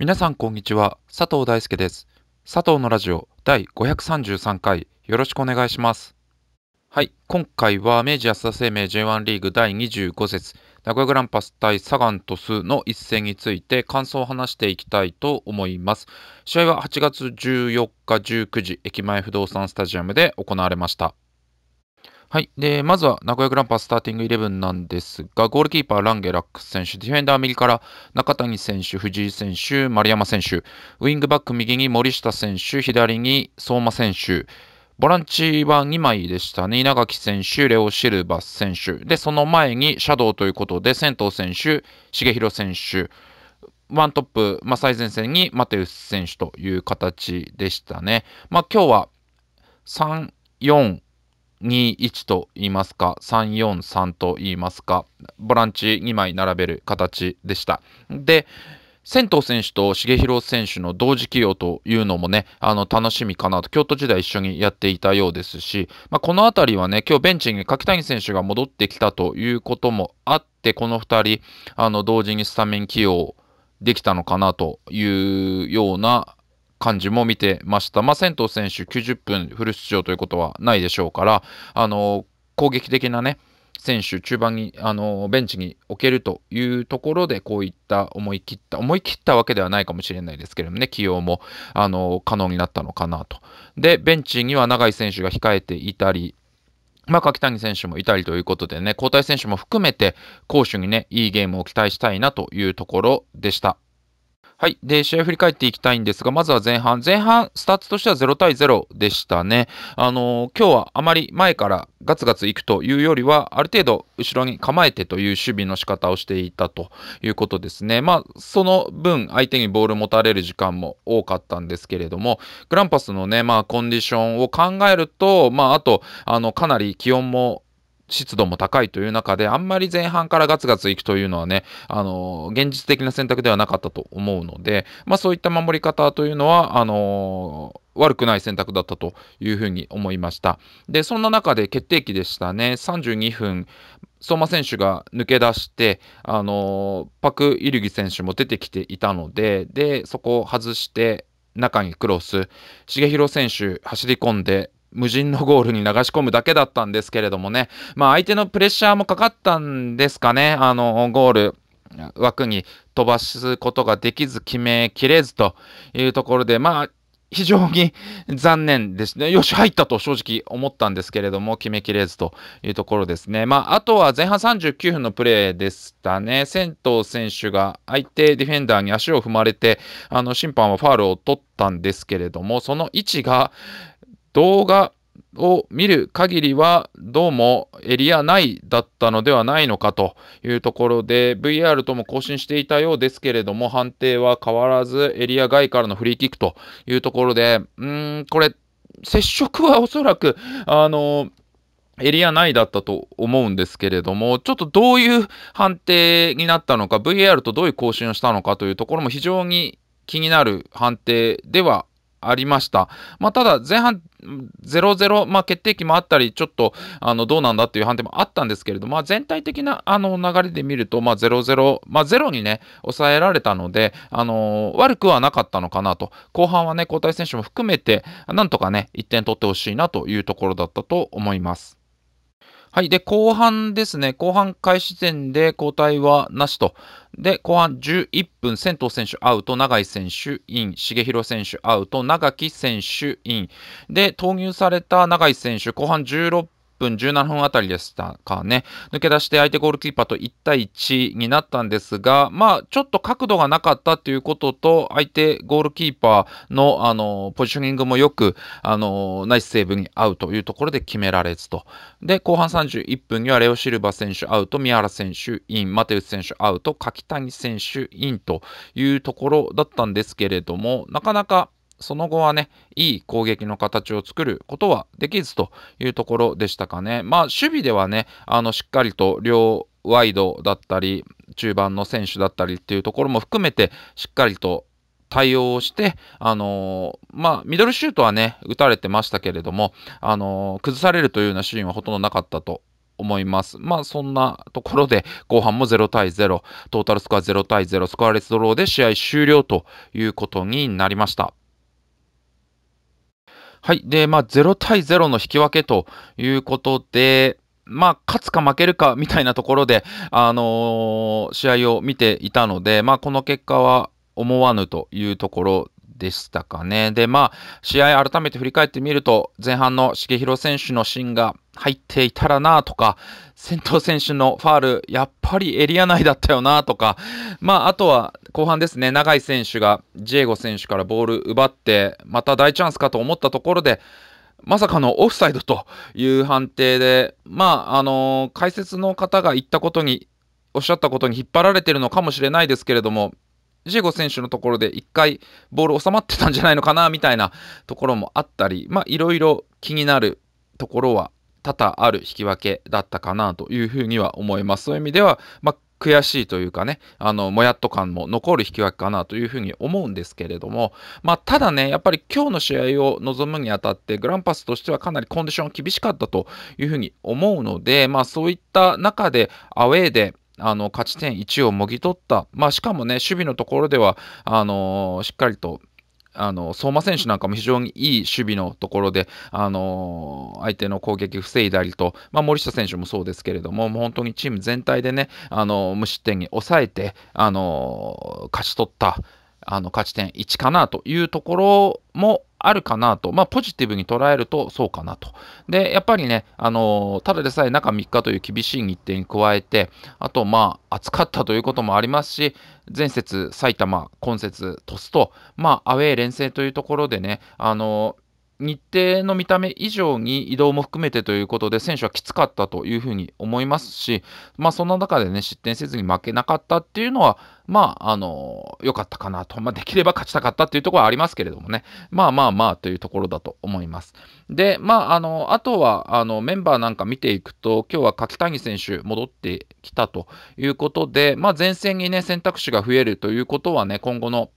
皆さんこんにちは佐藤大輔です佐藤のラジオ第533回よろしくお願いしますはい今回は明治安田生命 J1 リーグ第25節名古屋グランパス対サガン鳥栖の一戦について感想を話していきたいと思います試合は8月14日19時駅前不動産スタジアムで行われましたはい。で、まずは名古屋グランパスターティングイレブンなんですが、ゴールキーパー、ランゲラックス選手、ディフェンダー右から中谷選手、藤井選手、丸山選手、ウイングバック右に森下選手、左に相馬選手、ボランチは2枚でしたね。稲垣選手、レオ・シルバス選手。で、その前にシャドウということで、仙藤選手、重弘選手、ワントップ、まあ、最前線にマテウス選手という形でしたね。まあ、今日は3、4、2-1と言いますか、3-4-3と言いますか、ボランチ2枚並べる形でした。で、仙頭選手と重弘選手の同時起用というのもね、あの楽しみかなと、京都時代一緒にやっていたようですし、まあ、この辺りはね、今日ベンチに柿谷選手が戻ってきたということもあって、この2人、あの同時にスタメン起用できたのかなというような感じも見てました。まあ、銭湯選手90分フル出場ということはないでしょうから、あの攻撃的なね、選手、中盤に、あのベンチに置けるというところで、こういった思い切った、思い切ったわけではないかもしれないですけれどもね、起用も、あの可能になったのかなと。で、ベンチには永井選手が控えていたり、まあ、柿谷選手もいたりということでね、交代選手も含めて、攻守にね、いいゲームを期待したいなというところでした。はい。で、試合振り返っていきたいんですが、まずは前半。前半、スタッツとしては0対0でしたね。あのー、今日はあまり前からガツガツ行くというよりは、ある程度後ろに構えてという守備の仕方をしていたということですね。まあ、その分、相手にボール持たれる時間も多かったんですけれども、グランパスのね、まあ、コンディションを考えると、まあ、あと、あの、かなり気温も湿度も高いという中で、あんまり前半からガツガツいくというのはね、あの、現実的な選択ではなかったと思うので、まあそういった守り方というのは、あの、悪くない選択だったというふうに思いました。で、そんな中で決定機でしたね。32分、相馬選手が抜け出して、あの、パク・イルギ選手も出てきていたので、で、そこを外して、中にクロス、重弘選手走り込んで無人のゴールに流し込むだけだったんですけれどもね、まあ、相手のプレッシャーもかかったんですかね、あのゴール枠に飛ばすことができず、決めきれずというところで、まあ、非常に残念ですね。よし、入ったと正直思ったんですけれども、決めきれずというところですね。まあ、あとは前半39分のプレーでしたね。仙頭選手が相手ディフェンダーに足を踏まれて、あの審判はファールを取ったんですけれども、その位置が、動画を見る限りはどうもエリア内だったのではないのかというところで VR とも更新していたようですけれども判定は変わらずエリア外からのフリーキックというところでうんこれ接触はおそらくあのエリア内だったと思うんですけれども、ちょっとどういう判定になったのか、VAR とどういう更新をしたのかというところも非常に気になる判定ではありました。まあ、ただ前半0-0、まあ、決定機もあったり、ちょっとあのどうなんだっていう判定もあったんですけれども、まあ、全体的なあの流れで見ると、まあ、0-0、まあ、0にね、抑えられたので、あのー、悪くはなかったのかなと、後半はね、交代選手も含めて、なんとかね、1点取ってほしいなというところだったと思います。はい。で、後半ですね。後半開始点で交代はなしとで、後半11分、銭湯選手アウト、永井選手イン、重弘選手アウト、長木選手イン。で、投入された永井選手、後半16分17分あたりでしたかね。抜け出して相手ゴールキーパーと1対1になったんですが、まあ、ちょっと角度がなかったということと、相手ゴールキーパーの、あの、ポジショニングもよく、あの、ナイスセーブに合うというところで決められずと。で、後半31分にはレオ・シルバ選手アウト、宮原選手イン、マテウス選手アウト、柿谷選手インというところだったんですけれども、なかなかその後はね、いい攻撃の形を作ることはできずというところでしたかね。まあ、守備ではね、あの、しっかりと両ワイドだったり、中盤の選手だったりっていうところも含めて、しっかりと対応して、あのー、まあ、ミドルシュートはね、打たれてましたけれども、あのー、崩されるというようなシーンはほとんどなかったと思います。まあそんなところで後半も0対0、トータルスコア0対0、スコアレスドローで試合終了ということになりました。はい。で、まあ、0対0の引き分けということで、まあ、勝つか負けるかみたいなところで、あのー、試合を見ていたので、まあ、この結果は思わぬというところでしたかね。で、まあ、試合改めて振り返ってみると、前半の重弘選手のシーンが入っていたらなとか、先頭選手のファール、やっぱりエリア内だったよなとか、まあ、あとは後半ですね、永井選手がジエゴ選手からボール奪って、また大チャンスかと思ったところで、まさかのオフサイドという判定で、まあ、あのー、解説の方が言ったことに、おっしゃったことに引っ張られてるのかもしれないですけれども、ジェゴ選手のところで1回ボール収まってたんじゃないのかなみたいなところもあったり、まあ、いろいろ気になるところは多々ある引き分けだったかなというふうには思います。そういう意味では、まあ悔しいというかね、あの、もやっと感も残る引き分けかなというふうに思うんですけれども、まあ、ただね、やっぱり今日の試合を臨むにあたって、グランパスとしてはかなりコンディション厳しかったというふうに思うので、まあ、そういった中で、アウェーで、あの勝ち点1をもぎ取った、まあ、しかもね守備のところではあのしっかりとあの相馬選手なんかも非常にいい守備のところで、あの相手の攻撃を防いだりと、まあ、森下選手もそうですけれども、もう本当にチーム全体でね、あの無失点に抑えて、あの勝ち取ったあの勝ち点1かなというところもあるかなと、まあ、ポジティブに捉えるとそうかなと。で、やっぱりね、あのただでさえ中3日という厳しい日程に加えて、あと、まあ、暑かったということもありますし、前節、埼玉、今節、鳥栖と、まあ、アウェー連戦というところでね、あのー日程の見た目以上に移動も含めてということで、選手はきつかったというふうに思いますし、まあ、そんな中でね、失点せずに負けなかったっていうのは、まあ、あの、良かったかなと。まあ、できれば勝ちたかったっていうところはありますけれどもね。まあまあまあというところだと思います。で、まあ、あの、あとは、あの、メンバーなんか見ていくと、今日は柿谷選手戻ってきたということで、まあ、前線にね、選択肢が増えるということはね、今後の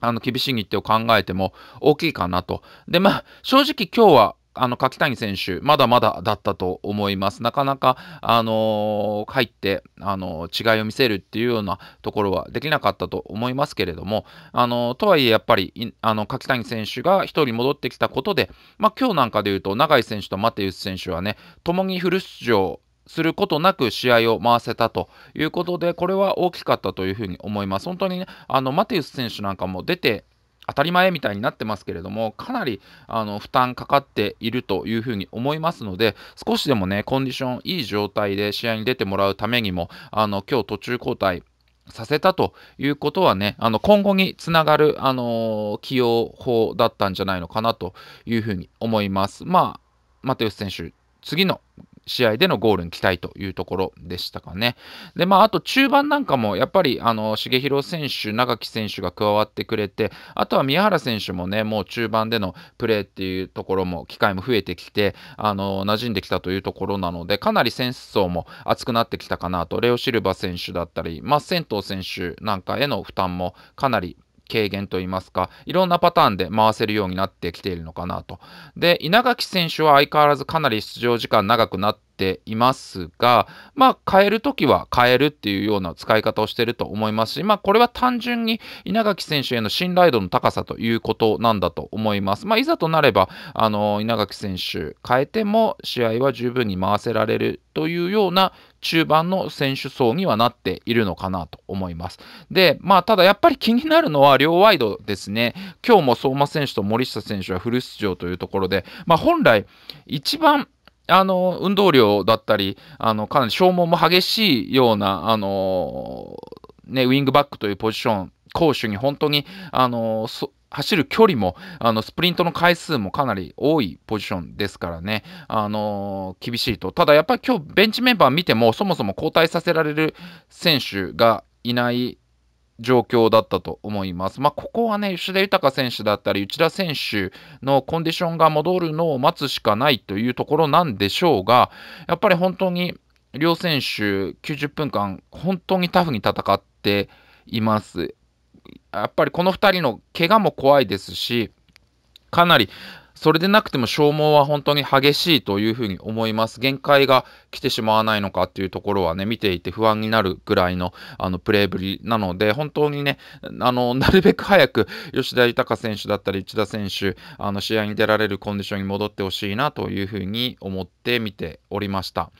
あの厳しい日程を考えても大きいかなと。で、まあ、正直今日はあの柿谷選手、まだまだだったと思います。なかなか、あのー、入って、あのー、違いを見せるっていうようなところはできなかったと思いますけれども、あのー、とはいえ、やっぱりあの柿谷選手が1人戻ってきたことで、まあ、今日なんかでいうと、永井選手とマテウス選手はね、共にフル出場することなく試合を回せたということで、これは大きかったというふうに思います。本当にね、あのマテウス選手なんかも出て当たり前みたいになってますけれども、かなりあの負担かかっているというふうに思いますので、少しでもね、コンディションいい状態で試合に出てもらうためにも、あの今日途中交代、させたということはね、あの今後につながる、あの起用法だったんじゃないのかなというふうに思います。まあ、マテウス選手、次の試合でのゴールに期待というところでしたかね。で、まあ、あと中盤なんかも、やっぱり、あの、重弘選手、長木選手が加わってくれて、あとは宮原選手もね、もう中盤でのプレーっていうところも、機会も増えてきて、あの、馴染んできたというところなので、かなり戦争も厚くなってきたかなと、レオ・シルバ選手だったり、まあ、銭湯選手なんかへの負担もかなり軽減といいますか、いろんなパターンで回せるようになってきているのかなと。で、稲垣選手は相変わらずかなり出場時間長くなって、いますが、まあ、変えるときは変えるっていうような使い方をしてると思いますし、まあ、これは単純に稲垣選手への信頼度の高さということなんだと思います。まあ、いざとなれば、あの稲垣選手、変えても試合は十分に回せられるというような中盤の選手層にはなっているのかなと思います。で、まあ、ただやっぱり気になるのは両ワイドですね。今日も相馬選手と森下選手はフル出場というところで、まあ、本来、一番あの運動量だったり、あのかなり消耗も激しいような、あのね、ウィングバックというポジション、攻守に本当に、あの走る距離もあのスプリントの回数もかなり多いポジションですからね、あのー、厳しいと、ただやっぱり今日ベンチメンバー見ても、そもそも交代させられる選手がいない状況だったと思います。まあ、ここはね、吉田豊選手だったり、内田選手のコンディションが戻るのを待つしかないというところなんでしょうが、やっぱり本当に両選手、90分間、本当にタフに戦っています。やっぱりこの2人の怪我も怖いですし、かなりそれでなくても消耗は本当に激しいというふうに思います。限界が来てしまわないのかっていうところはね、見ていて不安になるぐらいのあのプレーぶりなので、本当にね、あの、なるべく早く吉田豊選手だったり内田選手、あの、試合に出られるコンディションに戻ってほしいなというふうに思って見ておりました。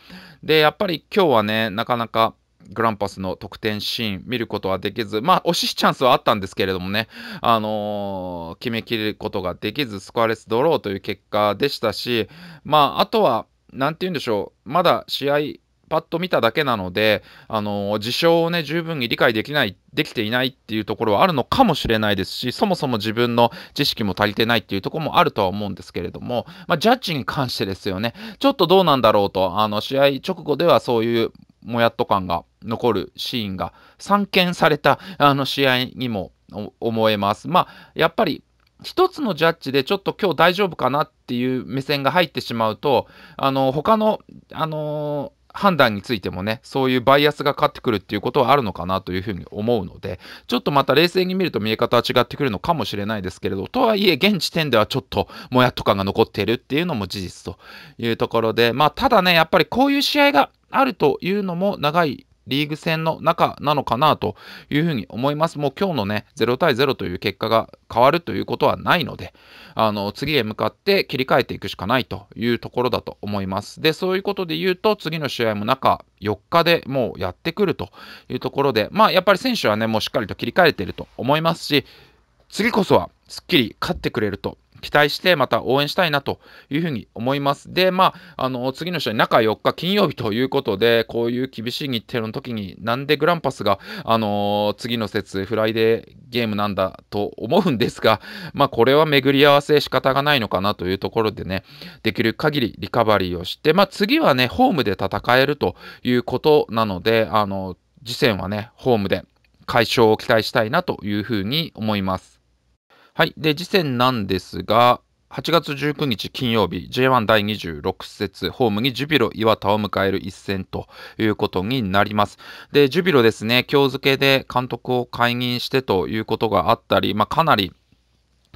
で、やっぱり今日はね、なかなかグランパスの得点シーン見ることはできず、まあ、惜しいチャンスはあったんですけれどもね、あのー、決めきることができず、スコアレスドローという結果でしたし、まあ、あとは、なんて言うんでしょう、まだ試合、パッと見ただけなので、あの、事象をね、十分に理解できない、できていないっていうところはあるのかもしれないですし、そもそも自分の知識も足りてないっていうところもあるとは思うんですけれども、まあ、ジャッジに関してですよね、ちょっとどうなんだろうと、あの、試合直後ではそういうもやっと感が残るシーンが散見された、あの、試合にも思えます。まあ、やっぱり、一つのジャッジでちょっと今日大丈夫かなっていう目線が入ってしまうと、あの、他の、あのー判断についてもねそういうバイアスがかかってくるっていうことはあるのかなというふうに思うのでちょっとまた冷静に見ると見え方は違ってくるのかもしれないですけれどとはいえ現時点ではちょっともやっと感が残っているっていうのも事実というところでまあただねやっぱりこういう試合があるというのも長いリーグ戦の中なのかなというふうに思います。もう今日のね、0対0という結果が変わるということはないので、あの、次へ向かって切り替えていくしかないというところだと思います。で、そういうことで言うと、次の試合も中4日でもうやってくるというところで、まあ、やっぱり選手はね、もうしっかりと切り替えていると思いますし、次こそはすっきり勝ってくれると期待してまた応援したいなというふうに思います。で、まあ、あの、次の試合、中4日金曜日ということで、こういう厳しい日程の時に、なんでグランパスが、あのー、次の節、フライデーゲームなんだと思うんですが、まあ、これは巡り合わせ仕方がないのかなというところでね、できる限りリカバリーをして、まあ、次はね、ホームで戦えるということなので、あの、次戦はね、ホームで解消を期待したいなというふうに思います。はい。で、次戦なんですが、8月19日金曜日、J1 第26節、ホームにジュビロ磐田を迎える一戦ということになります。で、ジュビロですね、今日付けで監督を解任してということがあったり、まあ、かなり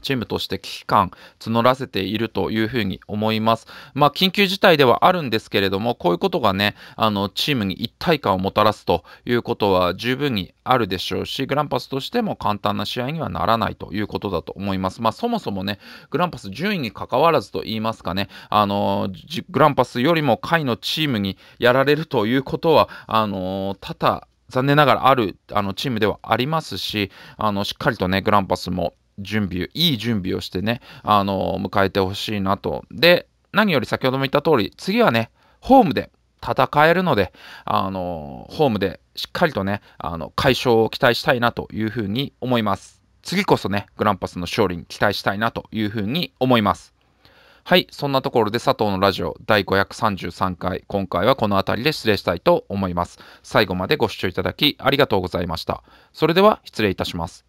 チームとして危機感募らせているというふうに思います。まあ、緊急事態ではあるんですけれども、こういうことがね、あの、チームに一体感をもたらすということは十分にあるでしょうし、グランパスとしても簡単な試合にはならないということだと思います。まあ、そもそもね、グランパス順位に関わらずと言いますかね、あの、グランパスよりも下位のチームにやられるということは、あの、多々、残念ながらあるあのチームではありますし、あのしっかりとね、グランパスも準備いい準備をしてねあの迎えてほしいなとで何より先ほども言った通り次はねホームで戦えるのであのホームでしっかりとねあの解消を期待したいなというふうに思います次こそねグランパスの勝利に期待したいなというふうに思いますはい、そんなところで佐藤のラジオ第533回、今回はこの辺りで失礼したいと思います。最後までご視聴いただきありがとうございました。それでは失礼いたします。